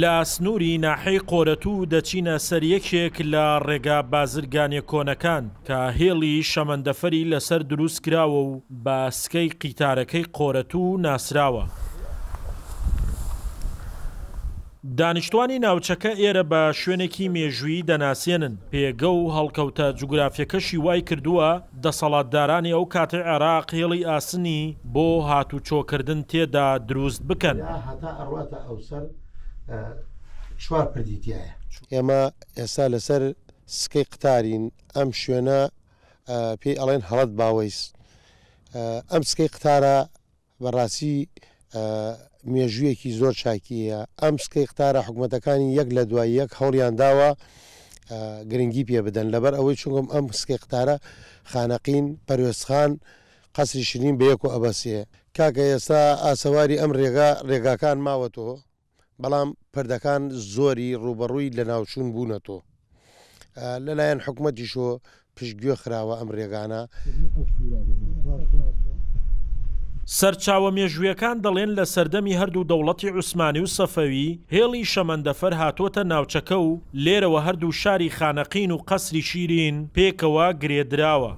لە سنووری ناحەی قۆرەت و دەچینە سەریەکێک لە ڕێگا بازرگانیە کۆنەکان کە هێڵی شەمەندەفەری لەسەر دروست کراوە و باسکەی قیتارەکەی قۆرەت و ناسراوە. دانیشتوانی ناوچەکە ئێرە بە شوێنێکی مێژووی دەناسێنن پێگە و هەڵکەوتە جوگرافیەکەشی وای کردووە دەسەڵاتدارانی ئەو کاتێ عێراق هێڵی ئاسنی بۆ هاتوچۆکردن تێدا دروست بکەن. چوار پردیدایە ئێمە ئێستا لەسەر سکەی قتارین ئەم شوێنە پێی ئەڵێن هەڵەت باوەیست ئەم سکەی قتارە بەڕاستی مێژوویەکی زۆر چاکیە ئەم سکەی قتارە حکوومەتەکانی یەک لە دوای یەک هەوڵیان داوە گرنگی پێ بدەن لەبەر ئەوەی چونگم ئەم سکەی قتارە خانەقین پەروێستخان قەسری شرین بەیەک و ئەبەسێ کاکە ئێستا ئاسەواری ئەم ڕێگا ڕێگاکان ماوەتەوە بەڵام پردەکان زۆری ڕوبەڕووی لە ناوچوون بوونەتۆ لەلایەن حکوومەتیشۆ پشتگوێ خراوە ئەم ڕێگانە سەرچاوە مێژویەکان دەڵێن لە سەردەمی هەردوو دەوڵەتی عوسمانی و سەفەوی هێڵی شەمەندەفەر هاتۆتە ناوچەکە و لێرەوە هەردوو شاری خانەقین و قەسری شیرین پێکەوە گرێدراوە.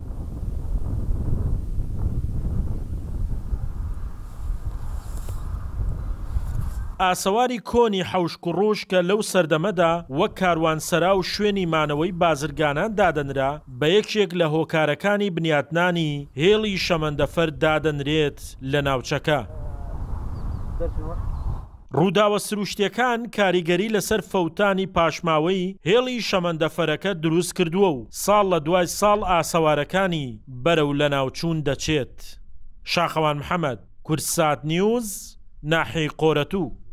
ئاسەواری کۆنی حەوشک و ڕۆژ کە لەو سەردەمەدا وەک کاروانسەرا و شوێنی مانەوەی بازرگانان دادەنرا بە یەکێک لە هۆکارەکانی بنیاتنانی هێڵی شەمەندەفەر دادەنرێت لە ناوچەکە. ڕووداوە سروشتیەکان کاریگەری لەسەر فەوتانی پاشماوەی هێڵی شەمەندەفەرەکە دروست کردووە و ساڵ لە دوای ساڵ ئاسەوارەکانی بەرەو لە ناوچوون دەچێت. شاخەوان محەممەد کورسات نیوز ناحی قۆرەتوو.